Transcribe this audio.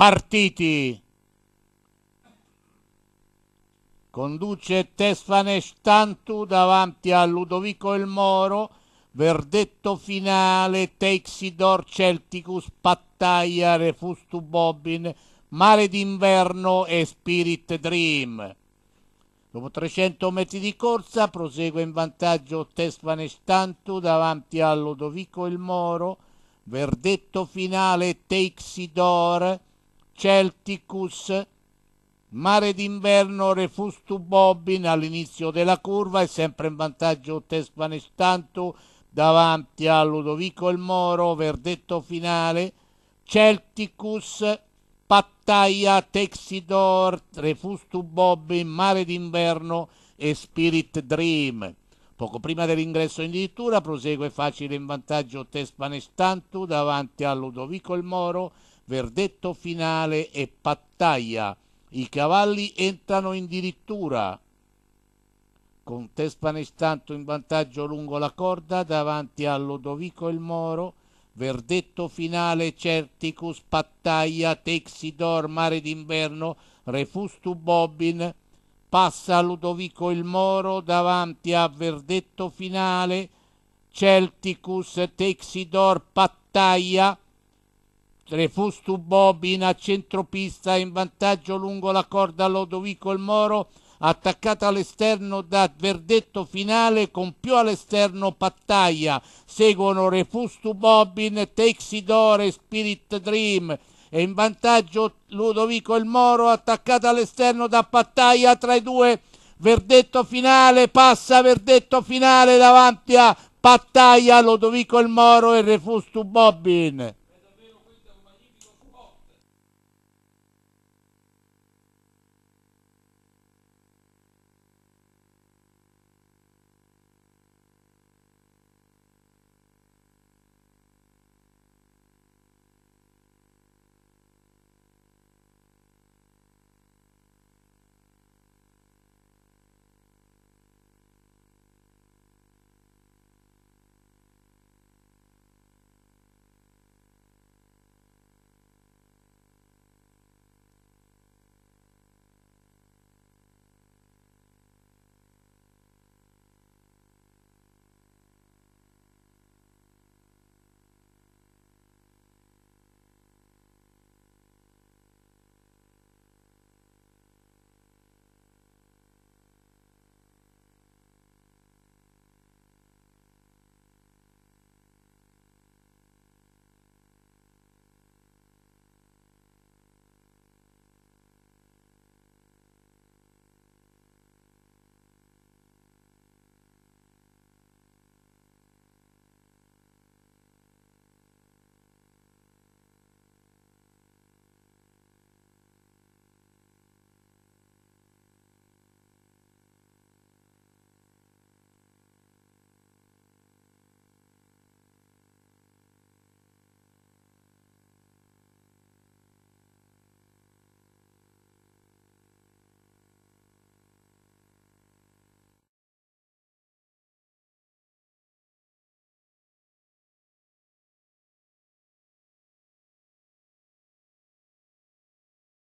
partiti. Conduce Tesfanes Tantu davanti a Ludovico il Moro, verdetto finale Teixidor Celticus, Pattaglia, Refustu to Bobbin, Mare d'inverno e Spirit Dream. Dopo 300 metri di corsa prosegue in vantaggio Tesfanes Tantu davanti a Ludovico il Moro, verdetto finale Teixidor Celticus. Celticus, mare d'inverno Refustu Bobbin all'inizio della curva è sempre in vantaggio Tespanes Tantu davanti a Ludovico il Moro, verdetto finale, Celticus, Pattaia, Texidor, Refustu Bobbin, mare d'inverno e Spirit Dream. Poco prima dell'ingresso in dirittura prosegue facile in vantaggio Tespanes Tantu davanti a Ludovico il Moro, verdetto finale e battaglia. I cavalli entrano in dirittura. Tespane tanto in vantaggio lungo la corda davanti a Lodovico il Moro. Verdetto finale Certicus, Pattaglia, Texidor, Mare d'inverno, Refustu Bobbin. Passa Ludovico il Moro davanti a Verdetto finale Celticus, Texidor, Pattaglia. Dreyfus tubbò Bina a centropista in vantaggio lungo la corda Lodovico El Moro, attaccata all'esterno da verdetto finale con più all'esterno Pattaglia. Seguono Refus Bobbin, Texidore, Spirit Dream. E in vantaggio Ludovico El Moro, attaccata all'esterno da Pattaglia tra i due. Verdetto finale, passa verdetto finale davanti a Pattaglia, Lodovico El Moro e Refus Bobbin.